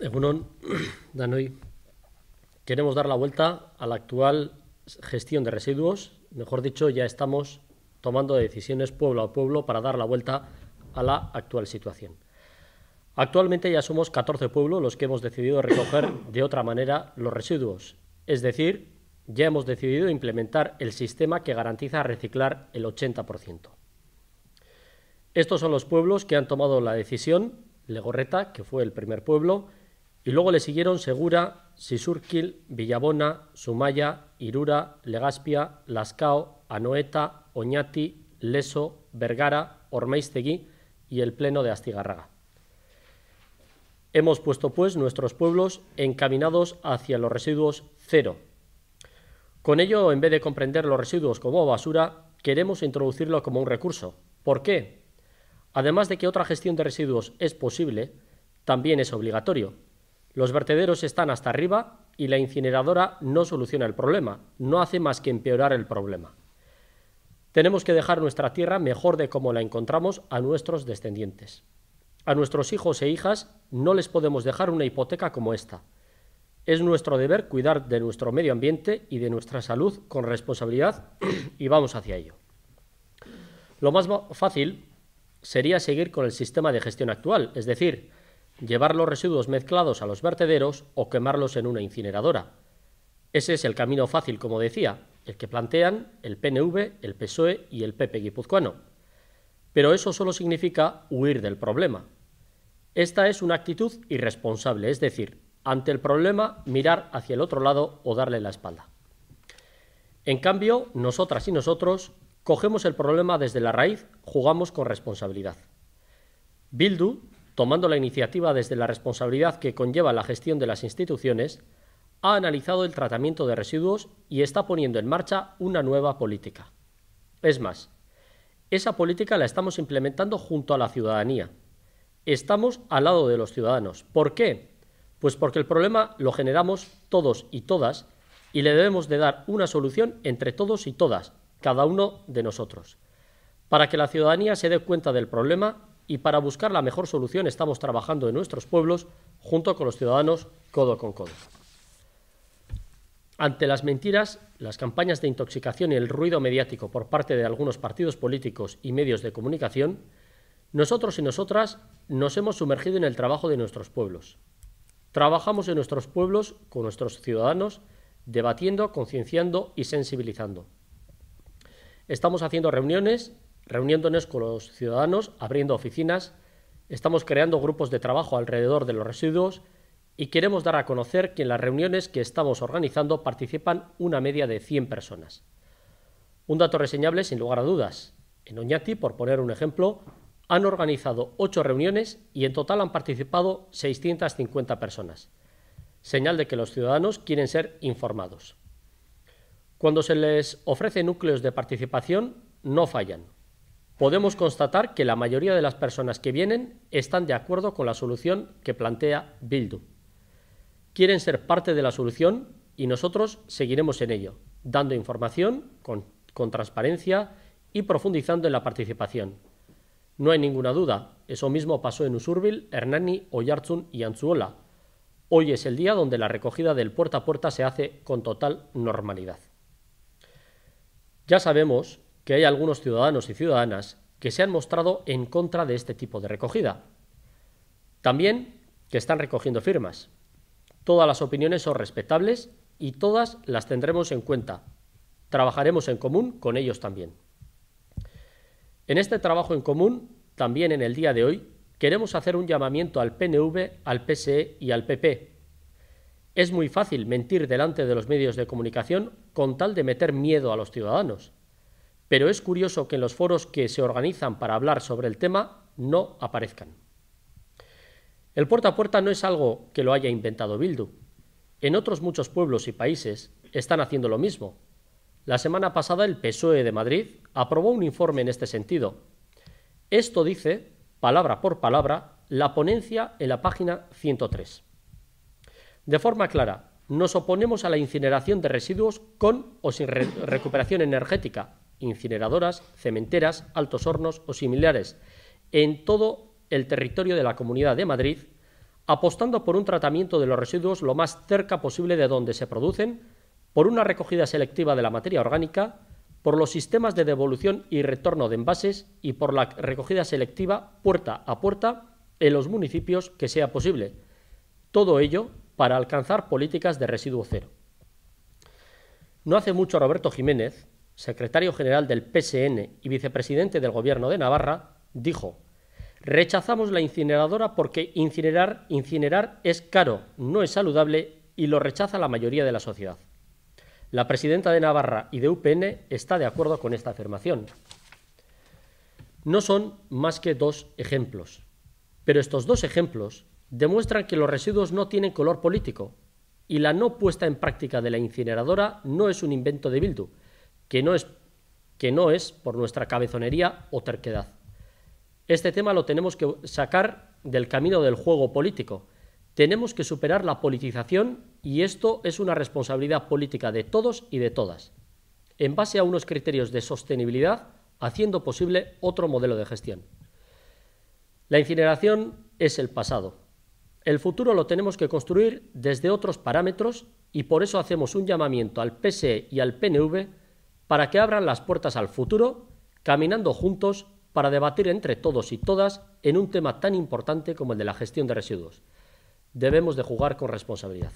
Egunon, Danoy. Queremos dar la vuelta a la actual gestión de residuos. Mejor dicho, ya estamos tomando decisiones pueblo a pueblo para dar la vuelta a la actual situación. Actualmente ya somos 14 pueblos los que hemos decidido recoger de otra manera los residuos. Es decir, ya hemos decidido implementar el sistema que garantiza reciclar el 80%. Estos son los pueblos que han tomado la decisión. Legorreta, que fue el primer pueblo, y luego le siguieron Segura, Sisurquil, Villabona, Sumaya, Irura, Legaspia, Lascao, Anoeta, Oñati, Leso, Vergara, Ormeisteguí y el Pleno de Astigarraga. Hemos puesto, pues, nuestros pueblos encaminados hacia los residuos cero. Con ello, en vez de comprender los residuos como basura, queremos introducirlo como un recurso. ¿Por qué? Además de que otra gestión de residuos es posible, también es obligatorio los vertederos están hasta arriba y la incineradora no soluciona el problema, no hace más que empeorar el problema. Tenemos que dejar nuestra tierra mejor de como la encontramos a nuestros descendientes. A nuestros hijos e hijas no les podemos dejar una hipoteca como esta. Es nuestro deber cuidar de nuestro medio ambiente y de nuestra salud con responsabilidad y vamos hacia ello. Lo más fácil sería seguir con el sistema de gestión actual, es decir, llevar los residuos mezclados a los vertederos o quemarlos en una incineradora. Ese es el camino fácil, como decía, el que plantean el PNV, el PSOE y el PP guipuzcoano. Pero eso solo significa huir del problema. Esta es una actitud irresponsable, es decir, ante el problema mirar hacia el otro lado o darle la espalda. En cambio, nosotras y nosotros cogemos el problema desde la raíz, jugamos con responsabilidad. Bildu tomando la iniciativa desde la responsabilidad que conlleva la gestión de las instituciones, ha analizado el tratamiento de residuos y está poniendo en marcha una nueva política. Es más, esa política la estamos implementando junto a la ciudadanía. Estamos al lado de los ciudadanos. ¿Por qué? Pues porque el problema lo generamos todos y todas y le debemos de dar una solución entre todos y todas, cada uno de nosotros. Para que la ciudadanía se dé cuenta del problema y para buscar la mejor solución estamos trabajando en nuestros pueblos junto con los ciudadanos codo con codo. Ante las mentiras, las campañas de intoxicación y el ruido mediático por parte de algunos partidos políticos y medios de comunicación, nosotros y nosotras nos hemos sumergido en el trabajo de nuestros pueblos. Trabajamos en nuestros pueblos con nuestros ciudadanos, debatiendo, concienciando y sensibilizando. Estamos haciendo reuniones reuniéndonos con los ciudadanos, abriendo oficinas, estamos creando grupos de trabajo alrededor de los residuos y queremos dar a conocer que en las reuniones que estamos organizando participan una media de 100 personas. Un dato reseñable sin lugar a dudas. En Oñati, por poner un ejemplo, han organizado 8 reuniones y en total han participado 650 personas. Señal de que los ciudadanos quieren ser informados. Cuando se les ofrece núcleos de participación, no fallan, podemos constatar que la mayoría de las personas que vienen están de acuerdo con la solución que plantea Bildu. Quieren ser parte de la solución y nosotros seguiremos en ello, dando información con, transparencia y profundizando en la participación. No hay ninguna duda, eso mismo pasó en Usurbil, Hernani, Oyarzun y Anzuola. Hoy es el día donde la recogida del puerta a puerta se hace con total normalidad. Ya sabemos que hay algunos ciudadanos y ciudadanas que se han mostrado en contra de este tipo de recogida. También que están recogiendo firmas. Todas las opiniones son respetables y todas las tendremos en cuenta. Trabajaremos en común con ellos también. En este trabajo en común, también en el día de hoy, queremos hacer un llamamiento al PNV, al PSE y al PP. Es muy fácil mentir delante de los medios de comunicación con tal de meter miedo a los ciudadanos pero es curioso que en los foros que se organizan para hablar sobre el tema no aparezcan. El puerta a puerta no es algo que lo haya inventado Bildu. En otros muchos pueblos y países están haciendo lo mismo. La semana pasada el PSOE de Madrid aprobó un informe en este sentido. Esto dice, palabra por palabra, la ponencia en la página 103. De forma clara, nos oponemos a la incineración de residuos con o sin recuperación energética, incineradoras, cementeras, altos hornos o similares en todo el territorio de la Comunidad de Madrid, apostando por un tratamiento de los residuos lo más cerca posible de donde se producen, por una recogida selectiva de la materia orgánica, por los sistemas de devolución y retorno de envases y por la recogida selectiva puerta a puerta en los municipios que sea posible. Todo ello para alcanzar políticas de residuo cero. No hace mucho Roberto Jiménez, secretario general del PSN y vicepresidente del Gobierno de Navarra, dijo, Rechazamos la incineradora porque incinerar, incinerar es caro, no es saludable y lo rechaza la mayoría de la sociedad. La presidenta de Navarra y de UPN está de acuerdo con esta afirmación. No son más que dos ejemplos, pero estos dos ejemplos demuestran que los residuos no tienen color político y la no puesta en práctica de la incineradora no es un invento de Bildu, que no es, que no es por nuestra cabezonería o terquedad. Este tema lo tenemos que sacar del camino del juego político. Tenemos que superar la politización y esto es una responsabilidad política de todos y de todas, en base a unos criterios de sostenibilidad, haciendo posible otro modelo de gestión. La incineración es el pasado. El futuro lo tenemos que construir desde otros parámetros y por eso hacemos un llamamiento al PSE y al PNV para que abran las puertas al futuro, caminando juntos para debatir entre todos y todas en un tema tan importante como el de la gestión de residuos. Debemos de jugar con responsabilidad.